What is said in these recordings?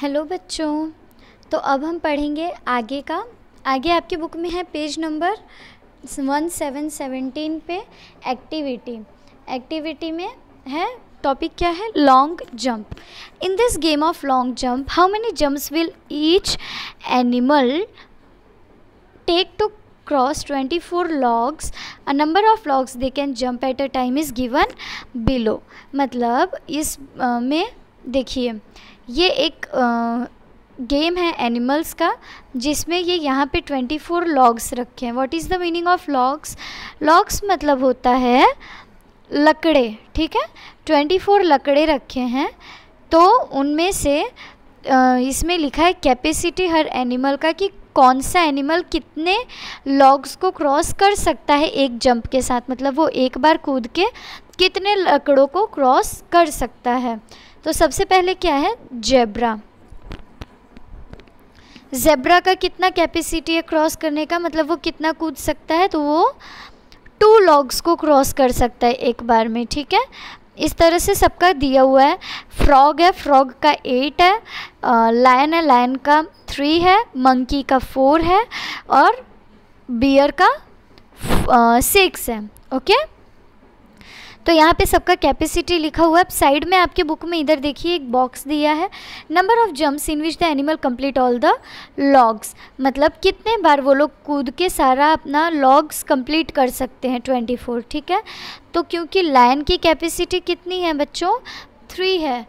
Hello बच्चों तो अब हम पढ़ेंगे आगे का आगे आपकी बुक में है page number one seven seventeen पे एक्टिविटी एक्टिविटी में है टॉपिक क्या है long jump in this game of long jump how many jumps will each animal take to twenty 24 logs a number of logs they can jump at a time is given below मतलब इस में देखिए ये एक game है animals का जिसमें ये यहाँ पे 24 लॉग्स रखे हैं what is the meaning of logs logs मतलब होता है लकड़े ठीक है 24 लकड़े रखे हैं तो उनमें से इसमें लिखा है कैपेसिटी हर एनिमल का कि कौन सा एनिमल कितने लॉग्स को क्रॉस कर सकता है एक जंप के साथ मतलब वो एक बार कूद के कितने लकड़ों को क्रॉस कर सकता है तो सबसे पहले क्या है जेब्रा जेब्रा का कितना कैपेसिटी है क्रॉस करने का मतलब वो कितना कूद सकता है तो वो टू लॉग्स को क्रॉस कर सकता है एक बार में ठीक है इस तरह से सबका दिया हुआ है फ्रॉग है फ्रॉग का एट है लायन है लायन का थ्री है मंकी का फोर है और बियर का सिक्स है ओके okay? तो यहाँ पे सबका कैपेसिटी लिखा हुआ है साइड में आपके बुक में इधर देखिए एक बॉक्स दिया है number of jumps in which the animal complete all the logs मतलब कितने बार वो लोग कूद के सारा अपना लॉग्स कंप्लीट कर सकते हैं ट्वेंटी फोर ठीक है तो क्योंकि लाइन की कैपेसिटी कितनी है बच्चों थ्री है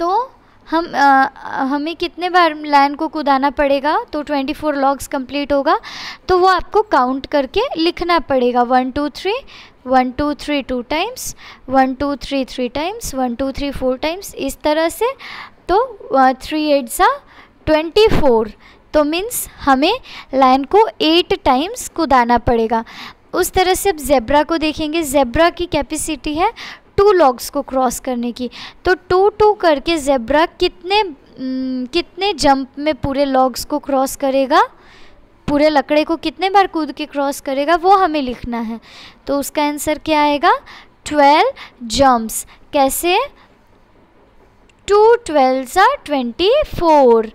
तो हम आ, हमें कितने बार लाइन को कूदाना पड़ेगा तो 24 फोर लॉग्स कंप्लीट होगा तो वो आपको काउंट करके लिखना पड़ेगा one two three one two three two times one two three three times one two three four times इस तरह से तो थ्री एट सा ट्वेंटी फोर तो मीन्स हमें लाइन को एट टाइम्स कुदाना पड़ेगा उस तरह से अब जेब्रा को देखेंगे जेब्रा की कैपेसिटी है टू लॉग्स को क्रॉस करने की तो टू टू करके जेब्रा कितने mm, कितने जंप में पूरे लॉग्स को क्रॉस करेगा पूरे लकड़े को कितने बार कूद के क्रॉस करेगा वो हमें लिखना है तो उसका आंसर क्या आएगा ट्वेल्व जम्प्स कैसे टू ट्वेल्व सा ट्वेंटी फोर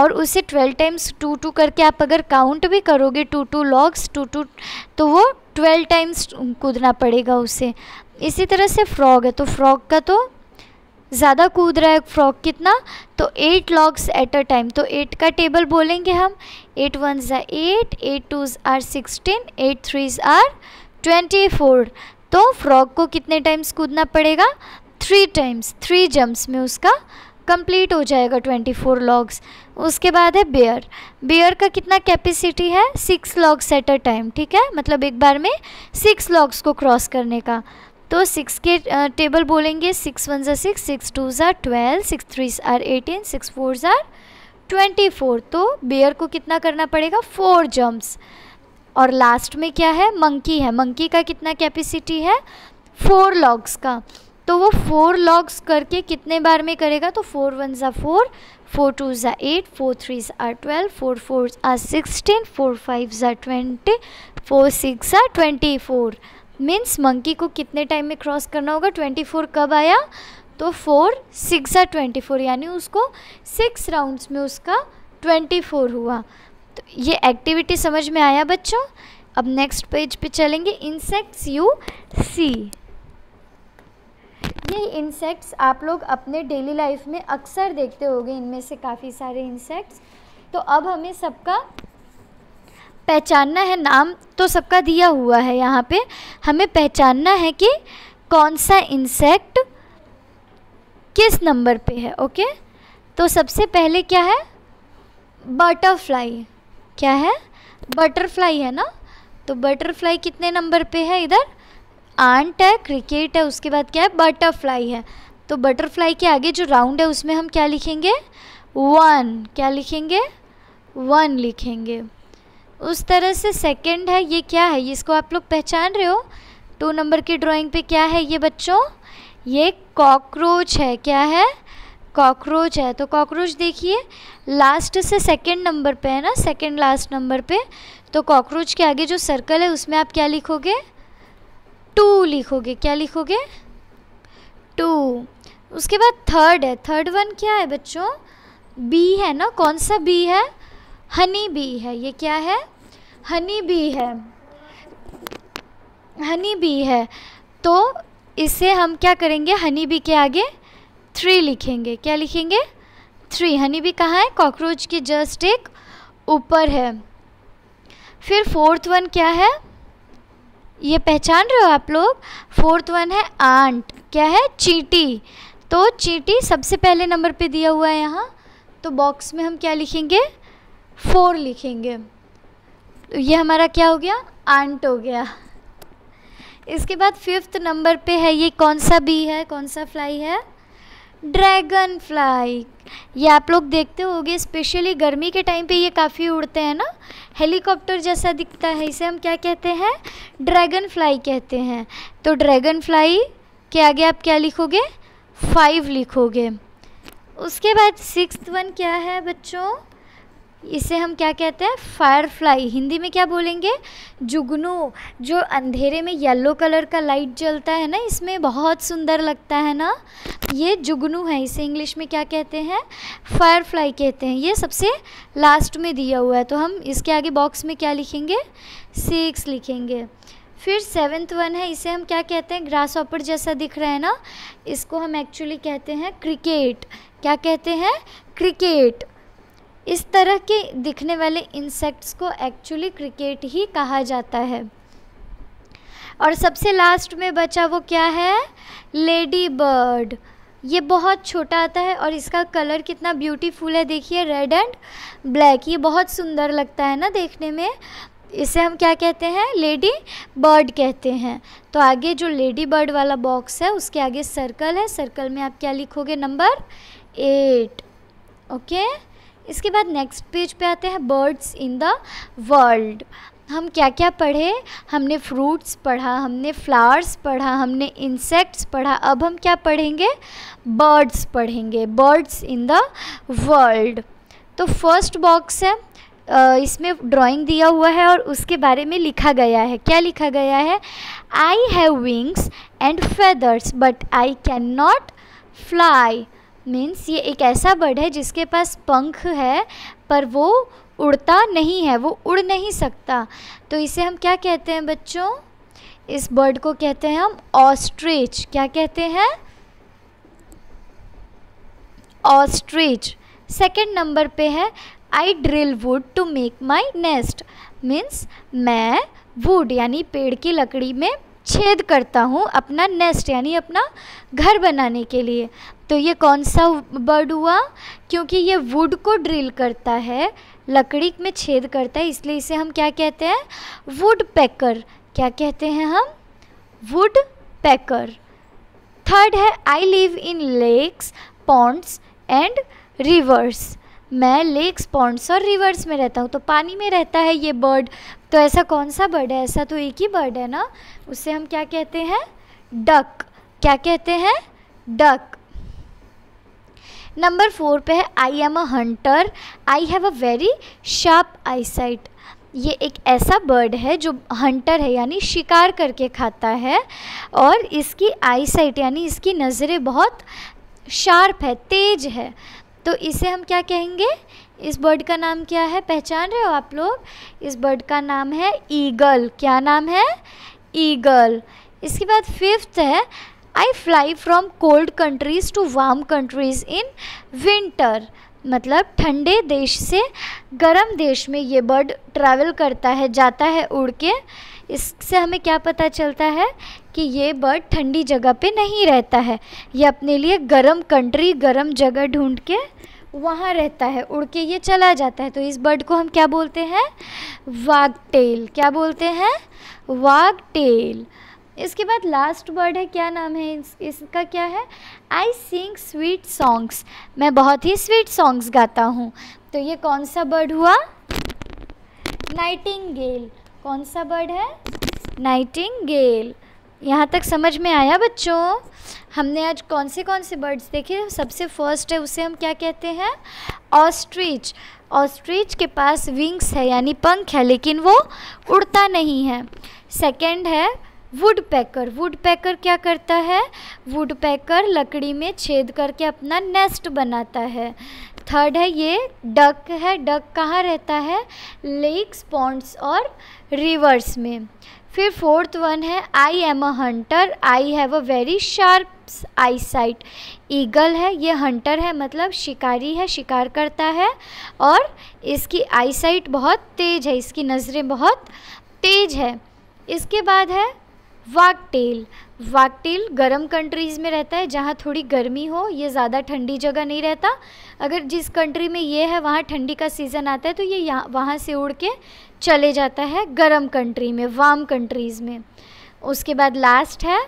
और उसे ट्वेल्व टाइम्स टू टू करके आप अगर काउंट भी करोगे two two logs two two तो वो ट्वेल्व टाइम्स कूदना पड़ेगा उसे इसी तरह से फ्रॉग है तो फ्रॉग का तो ज़्यादा कूद रहा है फ्रॉक कितना तो eight logs at a time तो एट का टेबल बोलेंगे हम एट वन ज़ा eight eight two are sixteen eight threes are twenty four तो फ्रॉक को कितने टाइम्स कूदना पड़ेगा थ्री टाइम्स थ्री जम्प्स में उसका कंप्लीट हो जाएगा ट्वेंटी फोर लॉग्स उसके बाद है बेयर बेयर का कितना कैपेसिटी है six logs at a time ठीक है मतलब एक बार में सिक्स लॉग्स को क्रॉस करने का तो सिक्स के टेबल बोलेंगे सिक्स वन जो सिक्स सिक्स टू ज़ार twelve six three are eighteen six four ज़ार ट्वेंटी फोर तो बेयर को कितना करना पड़ेगा फोर जम्प्स और लास्ट में क्या है मंकी है मंकी का कितना कैपेसिटी है फोर लॉग्स का तो वो फोर लॉग्स करके कितने बार में करेगा तो फोर वन ज़ा फोर फोर टू ज़ा एट फोर थ्री ज़ा ट्वेल्व फोर फोर ज़ा सिक्सटीन फोर फाइव ज़ा ट्वेंटी फोर सिक्स ज़ा ट्वेंटी फोर मीन्स मंकी को कितने टाइम में क्रॉस करना होगा ट्वेंटी फोर कब आया तो four six are twenty four यानी उसको सिक्स राउंड्स में उसका ट्वेंटी फोर हुआ तो ये एक्टिविटी समझ में आया बच्चों अब नेक्स्ट पेज पे चलेंगे इंसेक्ट्स यू सी ये इंसेक्ट्स आप लोग अपने डेली लाइफ में अक्सर देखते होंगे इनमें से काफ़ी सारे इंसेक्ट्स तो अब हमें सबका पहचानना है नाम तो सबका दिया हुआ है यहाँ पे हमें पहचानना है कि कौन सा इंसेक्ट किस नंबर पे है ओके तो सबसे पहले क्या है बटरफ्लाई क्या है बटरफ्लाई है ना तो बटरफ्लाई कितने नंबर पे है इधर आंट है क्रिकेट है उसके बाद क्या है बटरफ्लाई है तो बटरफ्लाई के आगे जो राउंड है उसमें हम क्या लिखेंगे वन क्या लिखेंगे वन लिखेंगे उस तरह से सेकंड है ये क्या है इसको आप लोग पहचान रहे हो टू नंबर की ड्राइंग पे क्या है ये बच्चों ये कॉकरोच है क्या है कॉकरोच है तो कॉकरोच देखिए लास्ट से सेकंड नंबर पे है ना सेकंड लास्ट नंबर पे तो कॉकरोच के आगे जो सर्कल है उसमें आप क्या लिखोगे टू लिखोगे क्या लिखोगे टू उसके बाद थर्ड है थर्ड वन क्या है बच्चों बी है ना कौन सा बी है हनी बी है ये क्या है हनी बी है हनी बी है तो इसे हम क्या करेंगे हनी बी के आगे थ्री लिखेंगे क्या लिखेंगे थ्री हनी बी कहाँ है कॉकरोच के जस्ट एक ऊपर है फिर फोर्थ वन क्या है ये पहचान रहे हो आप लोग फोर्थ वन है आंट क्या है चीटी तो चीटी सबसे पहले नंबर पे दिया हुआ है यहाँ तो बॉक्स में हम क्या लिखेंगे फोर लिखेंगे तो ये हमारा क्या हो गया आंट हो गया इसके बाद फिफ्थ नंबर पे है ये कौन सा बी है कौन सा फ्लाई है ड्रैगन फ्लाई ये आप लोग देखते गए स्पेशली गर्मी के टाइम पे ये काफ़ी उड़ते हैं ना हेलीकॉप्टर जैसा दिखता है इसे हम क्या कहते हैं ड्रैगन फ्लाई कहते हैं तो ड्रैगन फ्लाई के आगे आप क्या लिखोगे फाइव लिखोगे उसके बाद सिक्स वन क्या है बच्चों इसे हम क्या कहते हैं फायरफ्लाई हिंदी में क्या बोलेंगे जुगनू जो अंधेरे में येलो कलर का लाइट जलता है ना इसमें बहुत सुंदर लगता है ना ये जुगनू है इसे इंग्लिश में क्या कहते हैं फायरफ्लाई कहते हैं ये सबसे लास्ट में दिया हुआ है तो हम इसके आगे बॉक्स में क्या लिखेंगे सिक्स लिखेंगे फिर सेवन्थ वन है इसे हम क्या कहते हैं ग्रास ऑपर जैसा दिख रहा है ना इसको हम एक्चुअली कहते हैं क्रिकेट क्या कहते हैं क्रिकेट इस तरह के दिखने वाले इंसेक्ट्स को एक्चुअली क्रिकेट ही कहा जाता है और सबसे लास्ट में बचा वो क्या है लेडी बर्ड ये बहुत छोटा आता है और इसका कलर कितना ब्यूटीफुल है देखिए रेड एंड ब्लैक ये बहुत सुंदर लगता है ना देखने में इसे हम क्या कहते हैं लेडी बर्ड कहते हैं तो आगे जो लेडी बर्ड वाला बॉक्स है उसके आगे सर्कल है सर्कल में आप क्या लिखोगे नंबर एट ओके okay? इसके बाद नेक्स्ट पेज पे आते हैं बर्ड्स इन द वर्ल्ड हम क्या क्या पढ़े हमने फ्रूट्स पढ़ा हमने फ्लावर्स पढ़ा हमने इंसेक्ट्स पढ़ा अब हम क्या पढ़ेंगे बर्ड्स पढ़ेंगे बर्ड्स इन द वर्ल्ड तो फर्स्ट बॉक्स है इसमें ड्राइंग दिया हुआ है और उसके बारे में लिखा गया है क्या लिखा गया है I have wings and feathers but I can not fly means ये एक ऐसा बर्ड है जिसके पास पंख है पर वो उड़ता नहीं है वो उड़ नहीं सकता तो इसे हम क्या कहते हैं बच्चों इस बर्ड को कहते हैं हम ऑस्ट्रिच क्या कहते हैं ऑस्ट्रिच सेकेंड नंबर पे है I drill wood to make my nest means मैं वुड यानी पेड़ की लकड़ी में छेद करता हूँ अपना नेस्ट यानी अपना घर बनाने के लिए तो ये कौन सा बर्ड हुआ क्योंकि ये वुड को ड्रिल करता है लकड़ी में छेद करता है इसलिए इसे हम क्या कहते हैं वुड पैकर क्या कहते हैं हम वुड पैकर थर्ड है I live in lakes ponds and rivers मैं लेक पॉन्ड्स और रिवर्स में रहता हूँ तो पानी में रहता है ये बर्ड तो ऐसा कौन सा बर्ड है ऐसा तो एक ही बर्ड है ना उसे हम क्या कहते हैं डक क्या कहते हैं डक नंबर फोर पे है I am a hunter I have a very sharp eyesight ये एक ऐसा बर्ड है जो हंटर है यानी शिकार करके खाता है और इसकी आई साइट यानी इसकी नज़रें बहुत शार्प है तेज है तो इसे हम क्या कहेंगे इस बर्ड का नाम क्या है पहचान रहे हो आप लोग इस बर्ड का नाम है ईगल क्या नाम है ईगल इसके बाद फिफ्थ है I fly from cold countries to warm countries in winter मतलब ठंडे देश से गर्म देश में ये बर्ड ट्रैवल करता है जाता है उड़ के इससे हमें क्या पता चलता है कि ये बर्ड ठंडी जगह पे नहीं रहता है ये अपने लिए गर्म कंट्री गर्म जगह ढूंढ के वहाँ रहता है उड़ के ये चला जाता है तो इस बर्ड को हम क्या बोलते हैं वाग टेल क्या बोलते हैं वाग टेल इसके बाद लास्ट बर्ड है क्या नाम है इस, इसका क्या है आई सिंग स्वीट सॉन्ग्स मैं बहुत ही स्वीट सॉन्ग्स गाता हूँ तो ये कौन सा बर्ड हुआ नाइटिंगेल कौन सा बर्ड है नाइटिंगेल यहाँ तक समझ में आया बच्चों हमने आज कौन से कौन से बर्ड्स देखे सबसे फर्स्ट है उसे हम क्या कहते हैं ऑस्ट्रिच ऑस्ट्रिच के पास विंग्स है यानी पंख है लेकिन वो उड़ता नहीं है सेकंड है वुड पैकर वुड पैकर क्या करता है वुड पैकर लकड़ी में छेद करके अपना नेस्ट बनाता है थर्ड है ये डक है डक कहाँ रहता है लेक्स पॉन्ड्स और रिवर्स में फिर फोर्थ वन है I am a hunter I have a very sharp eyesight eagle है ये हंटर है मतलब शिकारी है शिकार करता है और इसकी आई साइट बहुत तेज है इसकी नज़रें बहुत तेज है इसके बाद है वाकटेल वाकटेल गर्म कंट्रीज़ में रहता है जहाँ थोड़ी गर्मी हो ये ज़्यादा ठंडी जगह नहीं रहता अगर जिस कंट्री में ये है वहाँ ठंडी का सीज़न आता है तो ये यहाँ वहाँ से उड़ के चले जाता है गर्म कंट्री में वार्म कंट्रीज़ में उसके बाद लास्ट है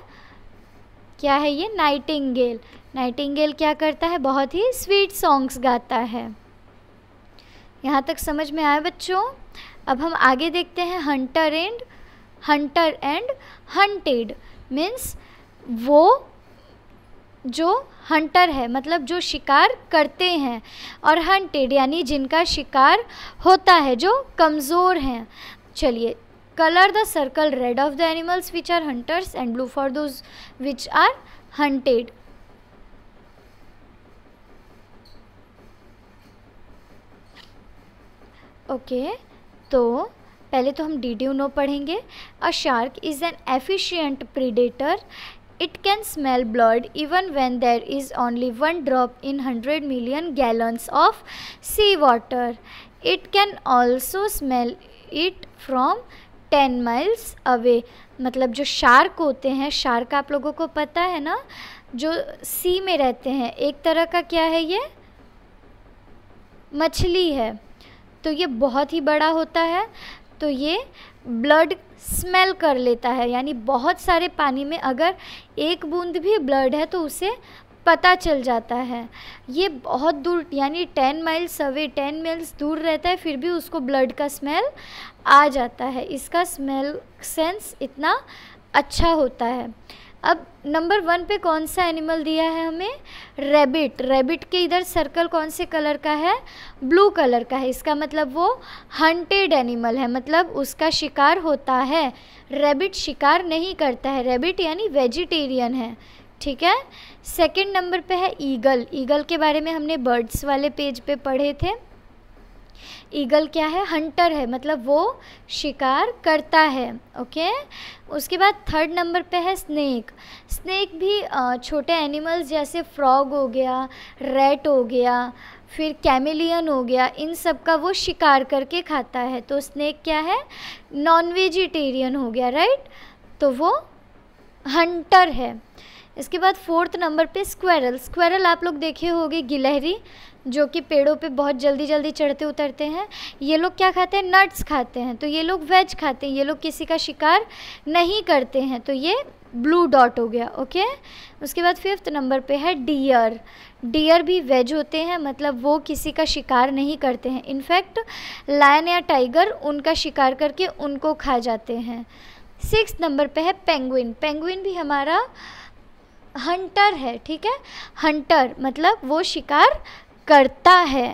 क्या है ये नाइटिंगेल नाइटिंगेल क्या करता है बहुत ही स्वीट सॉन्ग्स गाता है यहाँ तक समझ में आया बच्चों अब हम आगे देखते हैं hunter and hunter and hunted means वो जो हंटर है मतलब जो शिकार करते हैं और हंटेड यानी जिनका शिकार होता है जो कमज़ोर हैं चलिए colour the circle red of the animals which are hunters and blue for those which are hunted okay तो पहले तो हम डी डी नो पढ़ेंगे a shark is an efficient predator it can smell blood even when there is only one drop in hundred million gallons of sea water it can also smell it from ten miles away मतलब जो shark होते हैं shark आप लोगों को पता है ना जो सी में रहते हैं एक तरह का क्या है ये मछली है तो ये बहुत ही बड़ा होता है तो ये ब्लड स्मेल कर लेता है यानी बहुत सारे पानी में अगर एक बूंद भी ब्लड है तो उसे पता चल जाता है ये बहुत दूर यानी ten miles away ten miles दूर रहता है फिर भी उसको ब्लड का स्मेल आ जाता है इसका स्मेल सेंस इतना अच्छा होता है अब नंबर वन पे कौन सा एनिमल दिया है हमें रेबिट रेबिट के इधर सर्कल कौन से कलर का है ब्लू कलर का है इसका मतलब वो हंटेड एनिमल है मतलब उसका शिकार होता है रेबिट शिकार नहीं करता है रेबिट यानी वेजिटेरियन है ठीक है सेकंड नंबर पे है ईगल ईगल के बारे में हमने बर्ड्स वाले पेज पे पढ़े थे ईगल क्या है हंटर है मतलब वो शिकार करता है ओके उसके बाद थर्ड नंबर पे है स्नैक स्नैक भी छोटे एनिमल्स जैसे फ्रॉग हो गया रेट हो गया फिर कैमिलियन हो गया इन सब का वो शिकार करके खाता है तो स्नैक क्या है नॉन वेजिटेरियन हो गया राइट तो वो हंटर है इसके बाद फोर्थ नंबर पे स्क्वेरल स्क्वेरल आप लोग देखे होंगे गिलहरी जो कि पेड़ों पे बहुत जल्दी जल्दी चढ़ते उतरते हैं ये लोग क्या खाते हैं नट्स खाते हैं तो ये लोग वेज खाते हैं ये लोग किसी का शिकार नहीं करते हैं तो ये ब्लू डॉट हो गया ओके उसके बाद फिफ्थ नंबर पे है डियर डियर भी वेज होते हैं मतलब वो किसी का शिकार नहीं करते हैं इनफैक्ट लायन या टाइगर उनका शिकार करके उनको खा जाते हैं सिक्स नंबर पे है पेंगुइन पेंगुइन भी हमारा हंटर है ठीक है हंटर मतलब वो शिकार करता है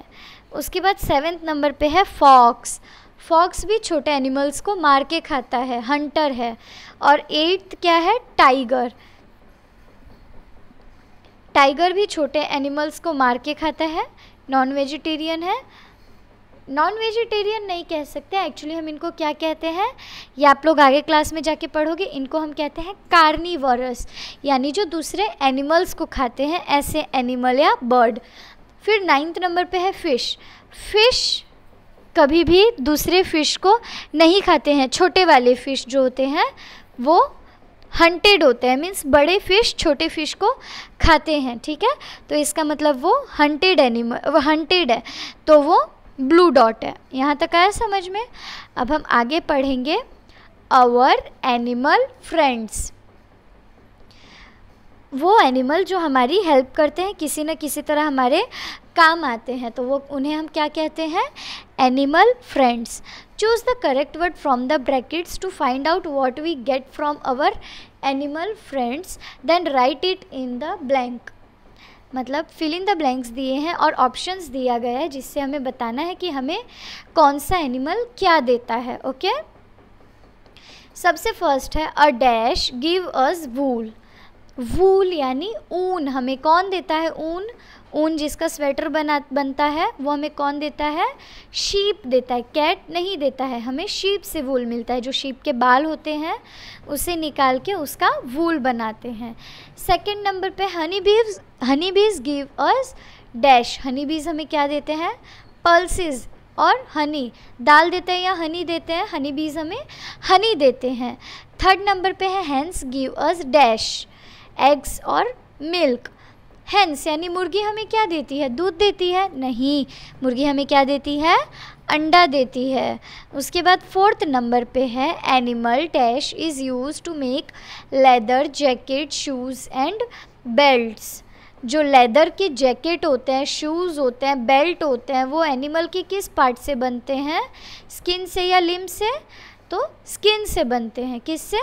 उसके बाद सेवेंथ नंबर पे है फॉक्स फॉक्स भी छोटे एनिमल्स को मार के खाता है हंटर है और एट्थ क्या है टाइगर टाइगर भी छोटे एनिमल्स को मार के खाता है नॉन वेजिटेरियन है नॉन वेजिटेरियन नहीं कह सकते एक्चुअली हम इनको क्या कहते हैं ये आप लोग आगे क्लास में जाके पढ़ोगे इनको हम कहते हैं कार्निवरस यानी जो दूसरे एनिमल्स को खाते हैं ऐसे एनिमल या बर्ड फिर नाइन्थ नंबर पे है फ़िश फ़िश कभी भी दूसरे फ़िश को नहीं खाते हैं छोटे वाले फ़िश जो होते हैं वो हंटेड होते हैं मीन्स बड़े फ़िश छोटे फ़िश को खाते हैं ठीक है तो इसका मतलब वो हंटेड एनिमल वो हंटेड है तो वो ब्लू डॉट है यहाँ तक आया समझ में अब हम आगे पढ़ेंगे आवर एनिमल फ्रेंड्स वो एनिमल जो हमारी हेल्प करते हैं किसी न किसी तरह हमारे काम आते हैं तो वो उन्हें हम क्या कहते हैं animal friends choose the correct word from the brackets to find out what we get from our animal friends then write it in the blank मतलब फिलिंग द ब्लैंक्स दिए हैं और ऑप्शंस दिया गया है जिससे हमें बताना है कि हमें कौन सा एनिमल क्या देता है ओके okay? सबसे फर्स्ट है अ डैश गिव अस वूल वूल यानी ऊन हमें कौन देता है ऊन ऊन जिसका स्वेटर बना बनता है वो हमें कौन देता है शीप देता है कैट नहीं देता है हमें शीप से वूल मिलता है जो शीप के बाल होते हैं उसे निकाल के उसका वूल बनाते हैं सेकंड नंबर पे हनी बीज हनी बीज गिव अस डैश हनी बीज हमें क्या देते हैं पल्सिस और हनी दाल देते हैं या हनी देते हैं हनी बीज हमें हनी देते हैं थर्ड नंबर पे है hens give us dash eggs और मिल्क हेंस यानी मुर्गी हमें क्या देती है दूध देती है नहीं मुर्गी हमें क्या देती है अंडा देती है उसके बाद फोर्थ नंबर पे है animal dash is use to make leather jacket shoes and belts जो लेदर के जैकेट होते हैं शूज़ होते हैं बेल्ट होते हैं वो एनिमल के किस पार्ट से बनते हैं स्किन से या लिम से तो स्किन से बनते हैं किस से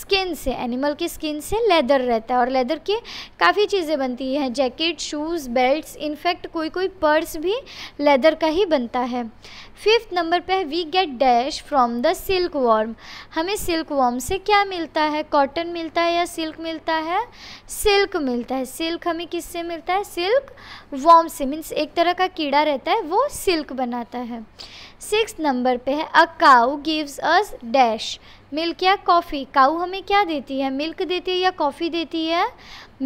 स्किन से एनिमल की स्किन से लेदर रहता है और लेदर के काफ़ी चीज़ें बनती हैं जैकेट शूज़ बेल्ट्स इनफैक्ट कोई कोई पर्स भी लेदर का ही बनता है फिफ्थ नंबर पे है we get dash from the silkworm हमें सिल्क वॉर्म से क्या मिलता है कॉटन मिलता है या सिल्क मिलता है सिल्क मिलता है सिल्क हमें किससे मिलता है सिल्क वॉर्म से मीन्स एक तरह का कीड़ा रहता है वो सिल्क बनाता है सिक्स नंबर पे है a cow gives us dash milk या कॉफ़ी काउ हमें क्या देती है मिल्क देती है या कॉफ़ी देती है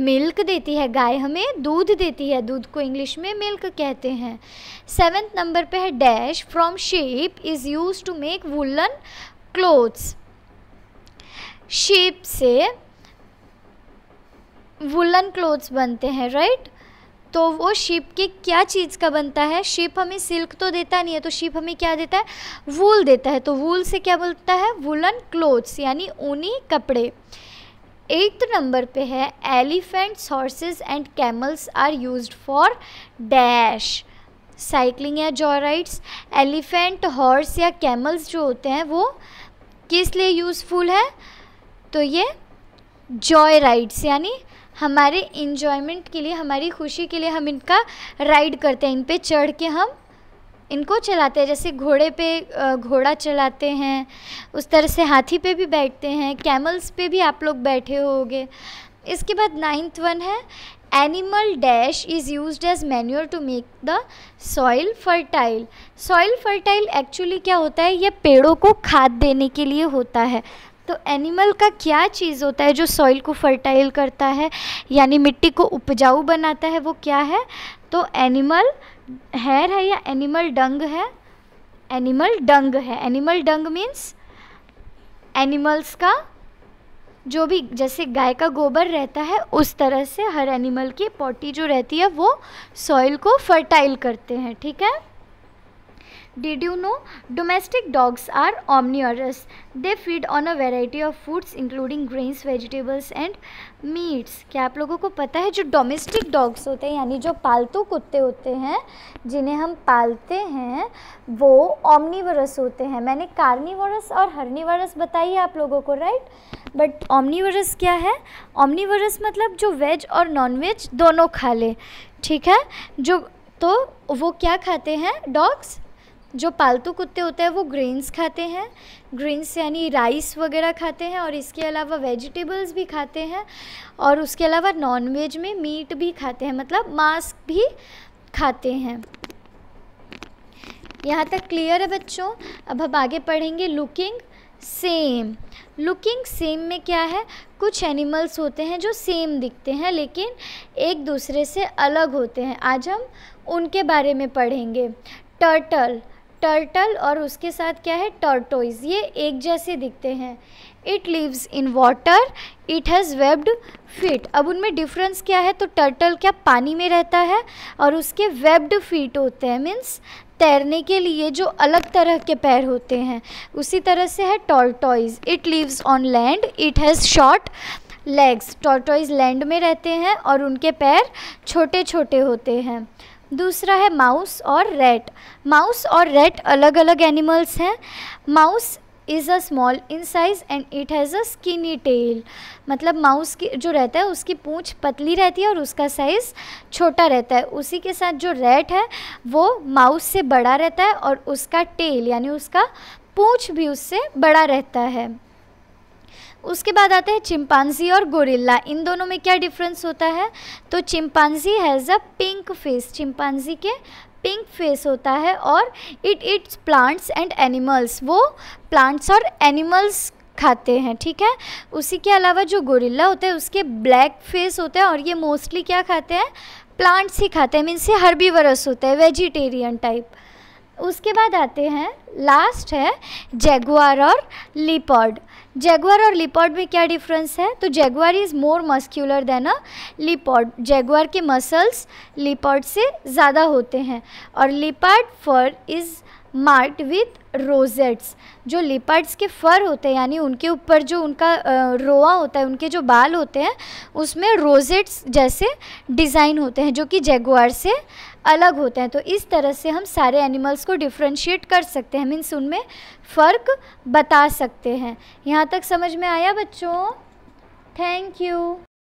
मिल्क देती है गाय हमें दूध देती है दूध को इंग्लिश में मिल्क कहते हैं सेवन्थ नंबर पे है dash from sheep is use to make woollen clothes sheep से वुलन क्लोथ्स बनते हैं राइट तो वो शिप के क्या चीज़ का बनता है शिप हमें सिल्क तो देता नहीं है तो शिप हमें क्या देता है वूल देता है तो वूल से क्या बोलता है वुलन क्लोथ्स यानी ऊनी कपड़े एट्थ नंबर पे है elephants horses and camels are use for dash cycling या जॉ राइड्स एलिफेंट हॉर्स या कैमल्स जो होते हैं वो किस लिए यूज़फुल है तो ये जॉय राइड्स यानी हमारे इन्जॉयमेंट के लिए हमारी खुशी के लिए हम इनका राइड करते हैं इन पर चढ़ के हम इनको चलाते हैं जैसे घोड़े पे घोड़ा चलाते हैं उस तरह से हाथी पे भी बैठते हैं कैमल्स पे भी आप लोग बैठे होंगे इसके बाद नाइन्थ वन है animal dash is use as manure to make the soil fertile soil fertile actually क्या होता है यह पेड़ों को खाद देने के लिए होता है तो एनिमल का क्या चीज़ होता है जो सॉइल को फर्टाइल करता है यानी मिट्टी को उपजाऊ बनाता है वो क्या है तो एनिमल हेयर है या एनिमल डंग है एनिमल डंग है एनिमल डंग मीन्स एनिमल्स का जो भी जैसे गाय का गोबर रहता है उस तरह से हर एनिमल की पॉटी जो रहती है वो सॉइल को फर्टाइल करते हैं ठीक है Did you know? Domestic dogs are omnivorous. They feed on a variety of foods including grains, vegetables and meats. क्या आप लोगों को पता है जो डोमेस्टिक डॉग्स होते हैं यानी जो पालतू कुत्ते होते हैं जिन्हें हम पालते हैं वो ओमनीवरस होते हैं मैंने कार्निवरस और हर्निवरस बताई है आप लोगों को राइट बट ओमनीवरस क्या है ओमनीवरस मतलब जो वेज और नॉन वेज दोनों खा ले ठीक है जो तो वो क्या खाते हैं डॉग्स जो पालतू कुत्ते होते हैं वो ग्रेन्स खाते हैं ग्रेन्स यानी राइस वगैरह खाते हैं और इसके अलावा वेजिटेबल्स भी खाते हैं और उसके अलावा नॉनवेज में मीट भी खाते हैं मतलब मांस भी खाते हैं यहाँ तक क्लियर है बच्चों अब हम आगे पढ़ेंगे लुकिंग सेम लुकिंग सेम में क्या है कुछ एनिमल्स होते हैं जो सेम दिखते हैं लेकिन एक दूसरे से अलग होते हैं आज हम उनके बारे में पढ़ेंगे टर्टल टर्टल और उसके साथ क्या है टर्टोइज ये एक जैसे दिखते हैं it lives in water it has webbed feet अब उनमें डिफरेंस क्या है तो टर्टल क्या पानी में रहता है और उसके वेब्ड फीट होते हैं मीन्स तैरने के लिए जो अलग तरह के पैर होते हैं उसी तरह से है tortoise it lives on land it has short legs tortoise land में रहते हैं और उनके पैर छोटे छोटे होते हैं दूसरा है माउस और रेट माउस और रेट अलग अलग एनिमल्स हैं mouse is a small in size and it has a skinny tail मतलब माउस की जो रहता है उसकी पूँछ पतली रहती है और उसका साइज़ छोटा रहता है उसी के साथ जो रेट है वो माउस से बड़ा रहता है और उसका टेल यानी उसका पूँछ भी उससे बड़ा रहता है उसके बाद आता है चिंपांजी और गोरिल्ला इन दोनों में क्या डिफरेंस होता है तो chimpanzee has a pink face chimpanzee के पिंक फेस होता है और it it's plants and animals वो प्लांट्स और एनिमल्स खाते हैं ठीक है उसी के अलावा जो गोरिल्ला होता है उसके ब्लैक फेस होते हैं और ये मोस्टली क्या खाते हैं प्लांट्स ही खाते हैं मीन्स ये हर्बीवरस होते हैं वेजिटेरियन टाइप उसके बाद आते हैं लास्ट है जैगुआर और लिपर्ड जैगुआर और लिपर्ड में क्या डिफरेंस है तो jaguar is more muscular than a leopard jaguar के मसल्स लिपर्ड से ज़्यादा होते हैं और leopard fur is marked with rosettes जो लिपर्ड्स के फर होते हैं यानी उनके ऊपर जो उनका रोआ होता है उनके जो बाल होते हैं उसमें रोजेट्स जैसे डिज़ाइन होते हैं जो कि जेगुआर से अलग होते हैं तो इस तरह से हम सारे एनिमल्स को डिफ्रेंशिएट कर सकते हैं मीन्स उनमें फ़र्क बता सकते हैं यहाँ तक समझ में आया बच्चों थैंक यू